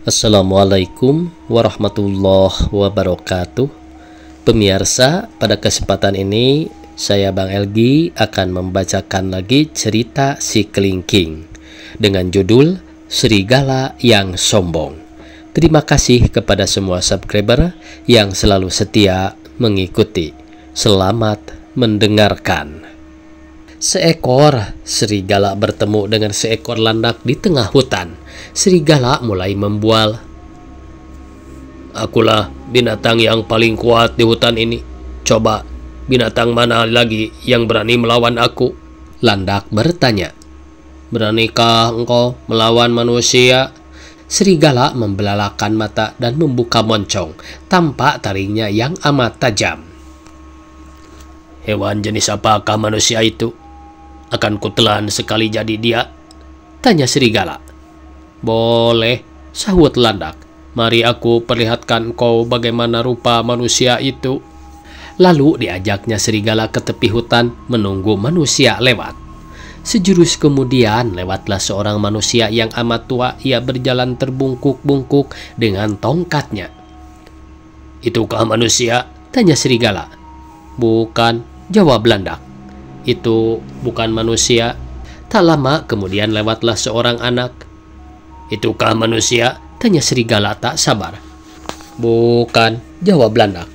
Assalamualaikum warahmatullahi wabarakatuh. Pemirsa, pada kesempatan ini saya Bang Elgi akan membacakan lagi cerita si Kelingking dengan judul Serigala yang Sombong. Terima kasih kepada semua subscriber yang selalu setia mengikuti. Selamat mendengarkan. Seekor serigala bertemu dengan seekor landak di tengah hutan. Serigala mulai membual. Akulah binatang yang paling kuat di hutan ini. Coba, binatang mana lagi yang berani melawan aku? Landak bertanya. Beranikah engkau melawan manusia? Serigala membelalakan mata dan membuka moncong, tampak taringnya yang amat tajam. Hewan jenis apakah manusia itu? Akan kutelan sekali jadi dia? Tanya serigala. Boleh, sahut landak. Mari aku perlihatkan kau bagaimana rupa manusia itu. Lalu diajaknya serigala ke tepi hutan menunggu manusia lewat. Sejurus kemudian lewatlah seorang manusia yang amat tua ia berjalan terbungkuk-bungkuk dengan tongkatnya. Itukah manusia? Tanya serigala. Bukan, jawab landak itu bukan manusia. Tak lama kemudian lewatlah seorang anak. Itukah manusia? Tanya serigala tak sabar. Bukan, jawab landak.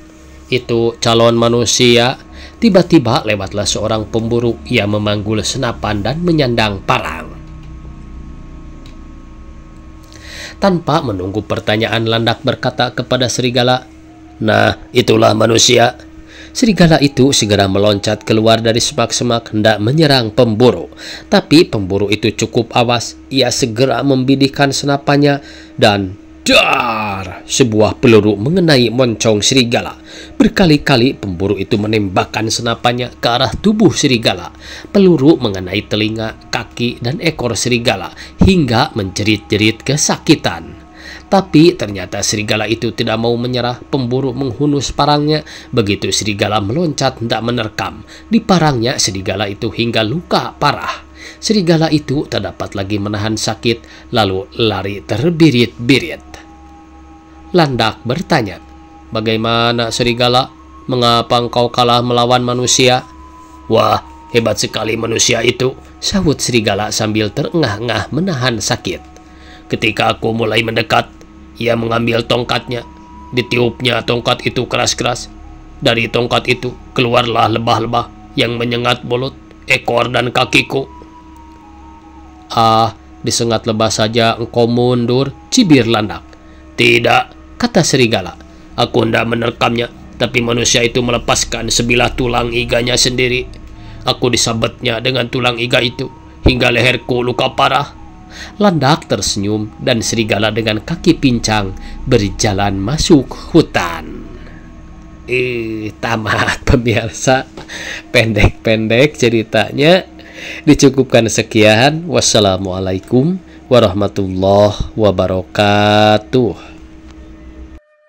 Itu calon manusia. Tiba-tiba lewatlah seorang pemburu. Ia memanggul senapan dan menyandang parang. Tanpa menunggu pertanyaan landak berkata kepada serigala, Nah, itulah manusia. Serigala itu segera meloncat keluar dari semak-semak hendak menyerang pemburu. Tapi pemburu itu cukup awas, ia segera membidihkan senapannya dan Dar! Sebuah peluru mengenai moncong serigala. Berkali-kali pemburu itu menembakkan senapannya ke arah tubuh serigala. Peluru mengenai telinga, kaki, dan ekor serigala hingga menjerit-jerit kesakitan. Tapi ternyata serigala itu tidak mau menyerah, pemburu menghunus parangnya. Begitu serigala meloncat hendak menerkam, di parangnya serigala itu hingga luka parah. Serigala itu tak dapat lagi menahan sakit, lalu lari terbirit-birit. Landak bertanya, Bagaimana serigala? Mengapa engkau kalah melawan manusia? Wah, hebat sekali manusia itu, sahut serigala sambil terengah-engah menahan sakit. Ketika aku mulai mendekat, ia mengambil tongkatnya. Ditiupnya tongkat itu keras-keras. Dari tongkat itu keluarlah lebah-lebah yang menyengat mulut, ekor, dan kakiku. Ah, disengat lebah saja engkau mundur, cibir landak. Tidak, kata serigala. Aku hendak menerkamnya, tapi manusia itu melepaskan sebilah tulang iganya sendiri. Aku disabetnya dengan tulang iga itu hingga leherku luka parah. Landak tersenyum dan serigala dengan kaki pincang berjalan masuk hutan. Eh, tamat pemirsa. Pendek-pendek ceritanya. Dicukupkan sekian. Wassalamualaikum warahmatullahi wabarakatuh.